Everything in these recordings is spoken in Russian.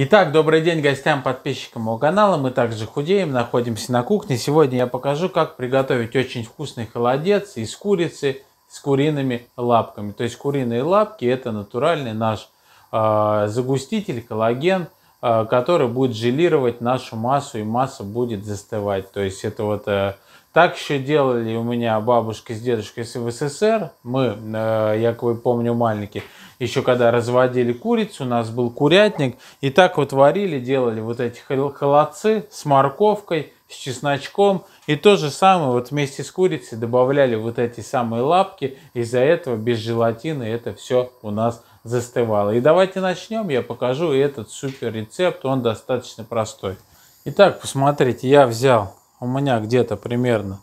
Итак, добрый день гостям, подписчикам моего канала. Мы также худеем, находимся на кухне. Сегодня я покажу, как приготовить очень вкусный холодец из курицы с куриными лапками. То есть куриные лапки – это натуральный наш э, загуститель, коллаген, э, который будет желировать нашу массу, и масса будет застывать. То есть это вот э, так еще делали у меня бабушки с дедушкой в СССР. Мы, э, я помню, маленькие, еще когда разводили курицу, у нас был курятник. И так вот варили, делали вот эти холодцы с морковкой, с чесночком. И то же самое вот вместе с курицей добавляли вот эти самые лапки. Из-за этого без желатина это все у нас застывало. И давайте начнем, я покажу этот супер рецепт, он достаточно простой. Итак, посмотрите, я взял у меня где-то примерно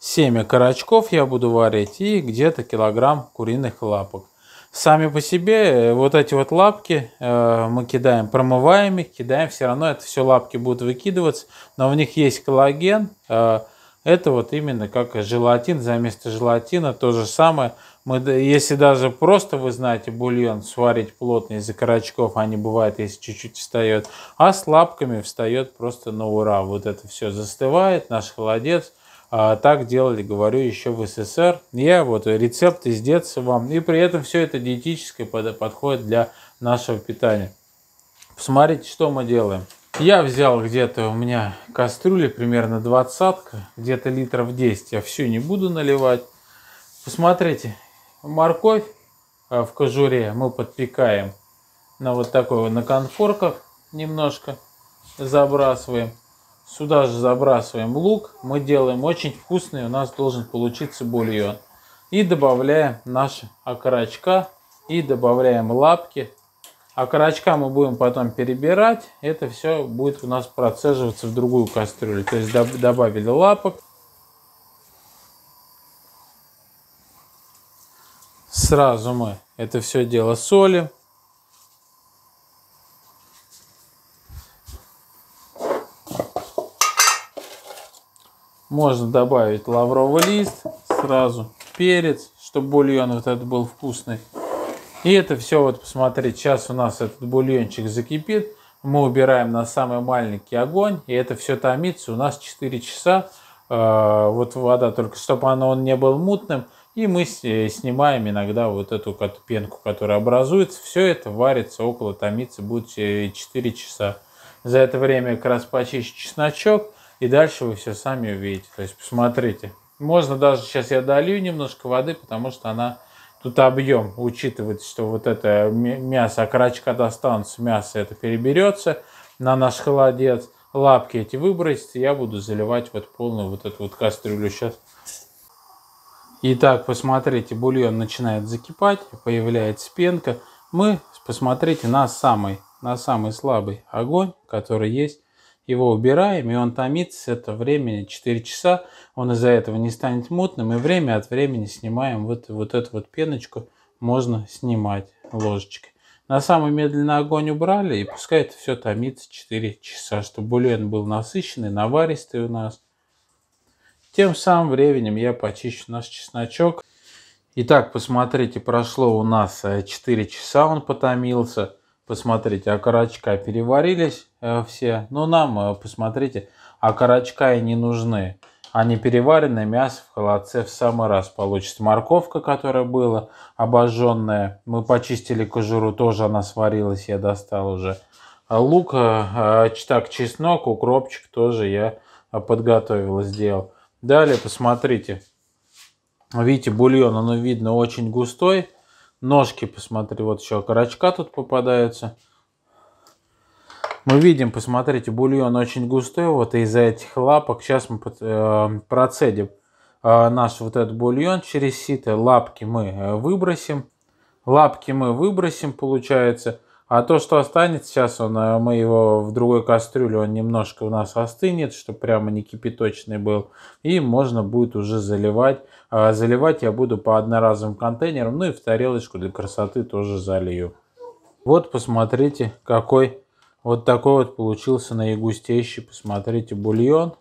7 окорочков я буду варить и где-то килограмм куриных лапок. Сами по себе э, вот эти вот лапки э, мы кидаем, промываем их, кидаем, все равно это все лапки будут выкидываться, но в них есть коллаген, э, это вот именно как желатин, за место желатина то же самое. Мы, если даже просто, вы знаете, бульон сварить плотно из-за карачков, они бывают, если чуть-чуть встает, а с лапками встает просто на ура. Вот это все застывает, наш холодец. А, так делали, говорю, еще в СССР. Я вот рецепт из детства вам. И при этом все это диетическое подходит для нашего питания. Посмотрите, что мы делаем. Я взял где-то у меня кастрюли, примерно двадцатка, где-то литров 10. Я все не буду наливать. Посмотрите, морковь э, в кожуре мы подпекаем на вот такой вот, на конфорках немножко забрасываем. Сюда же забрасываем лук. Мы делаем очень вкусный, у нас должен получиться бульон. И добавляем наши окорочка и добавляем лапки а корочка мы будем потом перебирать. Это все будет у нас процеживаться в другую кастрюлю. То есть добавили лапок. Сразу мы это все дело солим, Можно добавить лавровый лист сразу, перец, чтобы бульон вот этот был вкусный. И это все, вот посмотрите, сейчас у нас этот бульончик закипит, мы убираем на самый маленький огонь, и это все томится, у нас 4 часа, э, вот вода, только чтобы она, он не был мутным, и мы э, снимаем иногда вот эту пенку, которая образуется, все это варится около, томится, будет 4 часа. За это время как раз почищу чесночок, и дальше вы все сами увидите, то есть посмотрите. Можно даже сейчас я долью немножко воды, потому что она Тут объем учитывать, что вот это мясо, окорочка достанутся, мясо это переберется на наш холодец. Лапки эти выбросить, я буду заливать вот полную вот эту вот кастрюлю сейчас. Итак, посмотрите, бульон начинает закипать, появляется пенка. Мы, посмотрите, на самый, на самый слабый огонь, который есть его убираем, и он томится это этого времени 4 часа, он из-за этого не станет мутным, и время от времени снимаем вот, вот эту вот пеночку, можно снимать ложечкой. На самый медленный огонь убрали, и пускай это все томится 4 часа, чтобы бульон был насыщенный, наваристый у нас. Тем самым временем я почищу наш чесночок. Итак, посмотрите, прошло у нас 4 э, часа, он потомился. Посмотрите, окорочка а переварились э, все. Но ну, нам, э, посмотрите, окорочка а и не нужны. Они переваренное мясо в холодце в самый раз получится. Морковка, которая была обожженная, мы почистили кожуру, тоже она сварилась, я достал уже. А лук, э, э так, чеснок, укропчик тоже я подготовил, сделал. Далее, посмотрите, видите, бульон, он видно очень густой Ножки, посмотри, вот еще окорочка тут попадаются. Мы видим, посмотрите, бульон очень густой, вот из-за этих лапок. Сейчас мы э, процедим э, наш вот этот бульон через сито. Лапки мы э, выбросим. Лапки мы выбросим, получается. А то, что останется сейчас, он, э, мы его в другой кастрюле, он немножко у нас остынет, чтобы прямо не кипяточный был. И можно будет уже заливать. А заливать я буду по одноразовым контейнерам, ну и в тарелочку для красоты тоже залью. Вот посмотрите, какой вот такой вот получился наигустейший, посмотрите, бульон.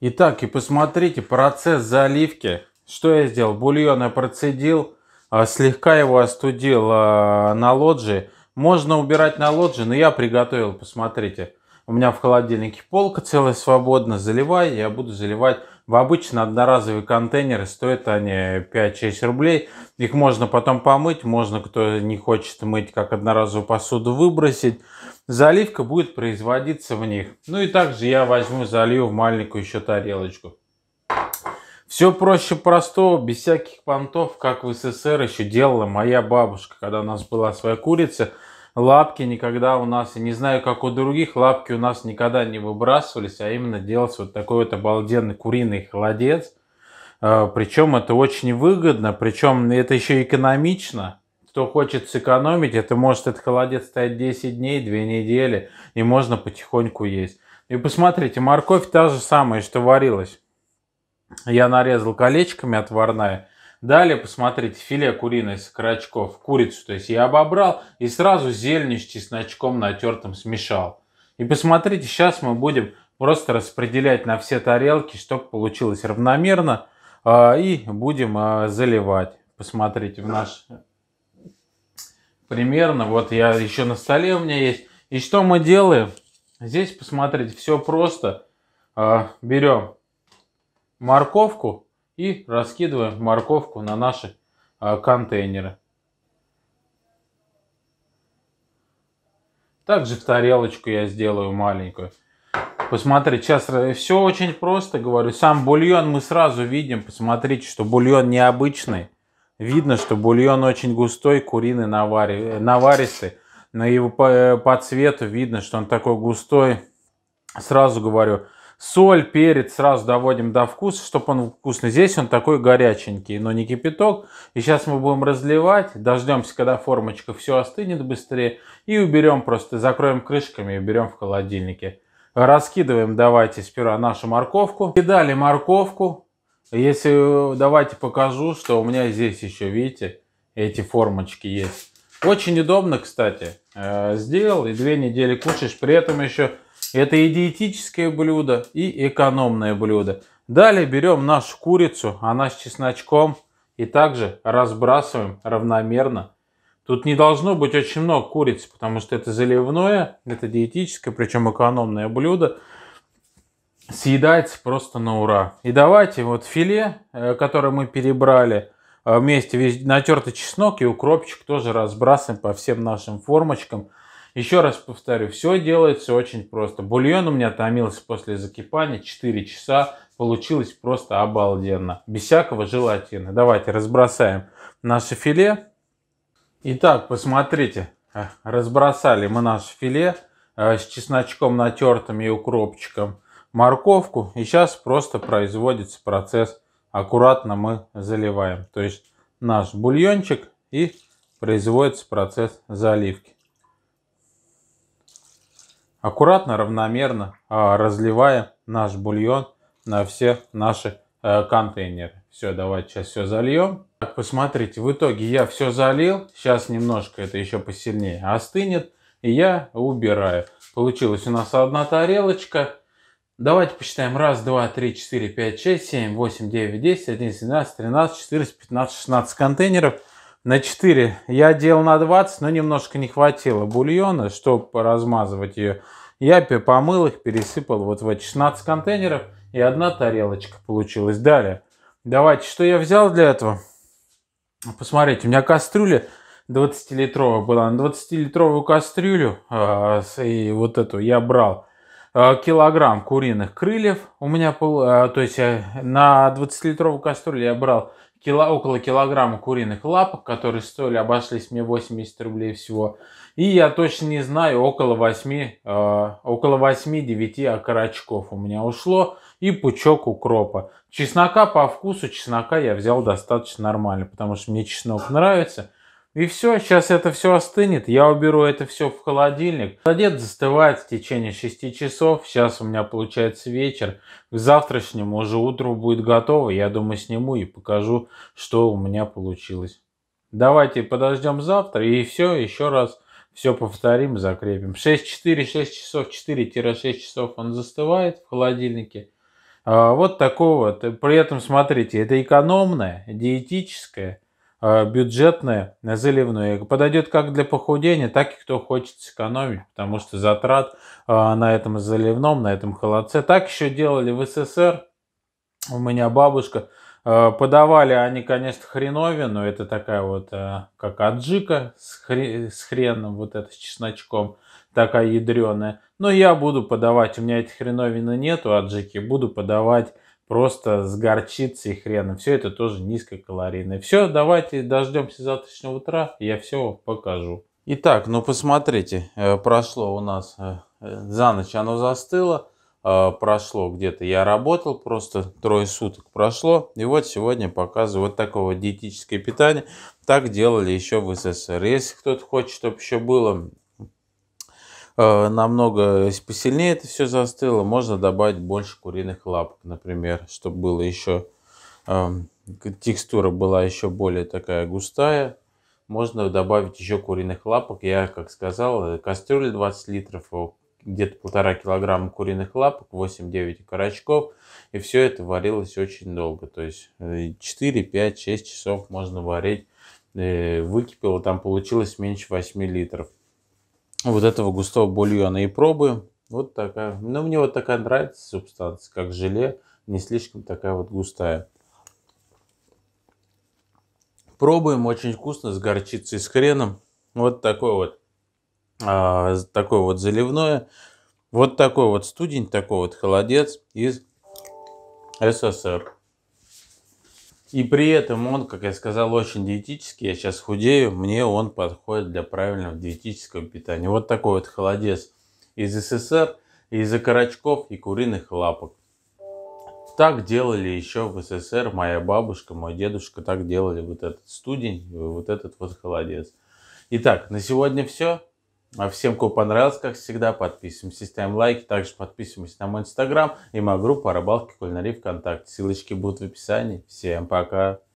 Итак, и посмотрите процесс заливки. Что я сделал? Бульон я процедил, а слегка его остудил а, на лоджии можно убирать на лоджи, но я приготовил, посмотрите. У меня в холодильнике полка целая свободно заливай, я буду заливать в обычные одноразовые контейнеры, стоят они 5-6 рублей. Их можно потом помыть, можно, кто не хочет мыть, как одноразовую посуду выбросить. Заливка будет производиться в них. Ну и также я возьму, залью в маленькую еще тарелочку. Все проще простого, без всяких понтов, как в СССР еще делала моя бабушка, когда у нас была своя курица – лапки никогда у нас, я не знаю, как у других, лапки у нас никогда не выбрасывались, а именно делался вот такой вот обалденный куриный холодец. А, причем это очень выгодно, причем это еще экономично. Кто хочет сэкономить, это может этот холодец стоять 10 дней, 2 недели, и можно потихоньку есть. И посмотрите, морковь та же самая, что варилась. Я нарезал колечками отварная Далее посмотрите филе куриное с крачков, курицу, то есть я обобрал и сразу зелень с чесночком натертым смешал. И посмотрите, сейчас мы будем просто распределять на все тарелки, чтобы получилось равномерно. А, и будем а, заливать. Посмотрите в наш... Примерно, вот я еще на столе у меня есть. И что мы делаем? Здесь, посмотрите, все просто. А, Берем морковку, и раскидываем морковку на наши а, контейнеры. Также в тарелочку я сделаю маленькую. Посмотрите, сейчас все очень просто, говорю. Сам бульон мы сразу видим. Посмотрите, что бульон необычный. Видно, что бульон очень густой, куриный навари... наваристый. На его по, э, по цвету видно, что он такой густой. Сразу говорю, Соль, перец сразу доводим до вкуса, чтобы он вкусный. Здесь он такой горяченький, но не кипяток. И сейчас мы будем разливать, дождемся, когда формочка все остынет быстрее. И уберем просто, закроем крышками и уберем в холодильнике. Раскидываем давайте сперва нашу морковку. Кидали морковку. Если давайте покажу, что у меня здесь еще, видите, эти формочки есть. Очень удобно, кстати. Э, сделал и две недели кушаешь. При этом еще это и диетическое блюдо, и экономное блюдо. Далее берем нашу курицу, она с чесночком, и также разбрасываем равномерно. Тут не должно быть очень много курицы, потому что это заливное, это диетическое, причем экономное блюдо. Съедается просто на ура. И давайте вот филе, э, которое мы перебрали, э, вместе весь натертый чеснок и укропчик тоже разбрасываем по всем нашим формочкам – еще раз повторю, все делается очень просто. Бульон у меня томился после закипания 4 часа. Получилось просто обалденно. Без всякого желатина. Давайте разбросаем наше филе. Итак, посмотрите. Э, разбросали мы наше филе э, с чесночком натертым и укропчиком морковку. И сейчас просто производится процесс. Аккуратно мы заливаем. То есть наш бульончик и производится процесс заливки аккуратно, равномерно а, разливая наш бульон на все наши э, контейнеры. Все, давайте сейчас все зальем. Так, посмотрите, в итоге я все залил. Сейчас немножко это еще посильнее остынет. И я убираю. Получилась у нас одна тарелочка. Давайте посчитаем. раз, два, три, четыре, пять, шесть, семь, восемь, девять, десять, 11, 12, тринадцать, четырнадцать, пятнадцать, шестнадцать контейнеров на 4 я делал на 20, но немножко не хватило бульона, чтобы размазывать ее. Я помыл их, пересыпал вот в 16 контейнеров и одна тарелочка получилась. Далее, давайте, что я взял для этого? Посмотрите, у меня кастрюля 20-литровая была. На 20-литровую кастрюлю э, и вот эту я брал Э, килограмм куриных крыльев. У меня был, э, то есть э, на 20-литровую кастрюлю я брал кило, около килограмма куриных лапок, которые стоили, обошлись мне 80 рублей всего. И я точно не знаю, около 8, э, около 8-9 окорочков у меня ушло и пучок укропа. Чеснока по вкусу чеснока я взял достаточно нормально, потому что мне чеснок нравится. И все, сейчас это все остынет, я уберу это все в холодильник. Холодец застывает в течение 6 часов, сейчас у меня получается вечер. К завтрашнему уже утру будет готово, я думаю сниму и покажу, что у меня получилось. Давайте подождем завтра и все, еще раз все повторим, закрепим. 6-4, 6 часов, 4-6 часов он застывает в холодильнике. А, вот такого вот. При этом, смотрите, это экономное, диетическое, Э, бюджетное на заливное подойдет как для похудения, так и кто хочет сэкономить, потому что затрат э, на этом заливном, на этом холодце. Так еще делали в СССР. У меня бабушка э, подавали а они, конечно, но Это такая вот, как аджика с, хреном, вот это с чесночком, такая ядреная. Но я буду подавать, у меня этих хреновины нету аджики, буду подавать просто с горчицей и хреном. Все это тоже низкокалорийное. Все, давайте дождемся завтрашнего утра, я все покажу. Итак, ну посмотрите, э, прошло у нас э, за ночь оно застыло, э, прошло где-то, я работал, просто трое суток прошло, и вот сегодня показываю вот такого диетическое питание, так делали еще в СССР. Если кто-то хочет, чтобы еще было Э, намного посильнее это все застыло, можно добавить больше куриных лапок, например, чтобы было еще эм, текстура была еще более такая густая. Можно добавить еще куриных лапок. Я, как сказал, э, кастрюля 20 литров, э, где-то полтора килограмма куриных лапок, 8-9 окорочков. И все это варилось очень долго. То есть 4, 5, 6 часов можно варить. Выкипело, там получилось меньше 8 литров вот этого густого бульона и пробуем. Вот такая. Но ну, мне вот такая нравится субстанция, как желе, не слишком такая вот густая. Пробуем, очень вкусно, с горчицей, с хреном. Вот такой вот, а, такое вот заливное. Вот такой вот студень, такой вот холодец из СССР. И при этом он, как я сказал, очень диетический. Я сейчас худею, мне он подходит для правильного диетического питания. Вот такой вот холодец из СССР, из окорочков и куриных лапок. Так делали еще в СССР моя бабушка, мой дедушка, так делали вот этот студень, вот этот вот холодец. Итак, на сегодня все. А Всем, кому понравилось, как всегда, подписываемся, ставим лайки, также подписываемся на мой инстаграм и мою группу о рыбалке кулинарии ВКонтакте. Ссылочки будут в описании. Всем пока!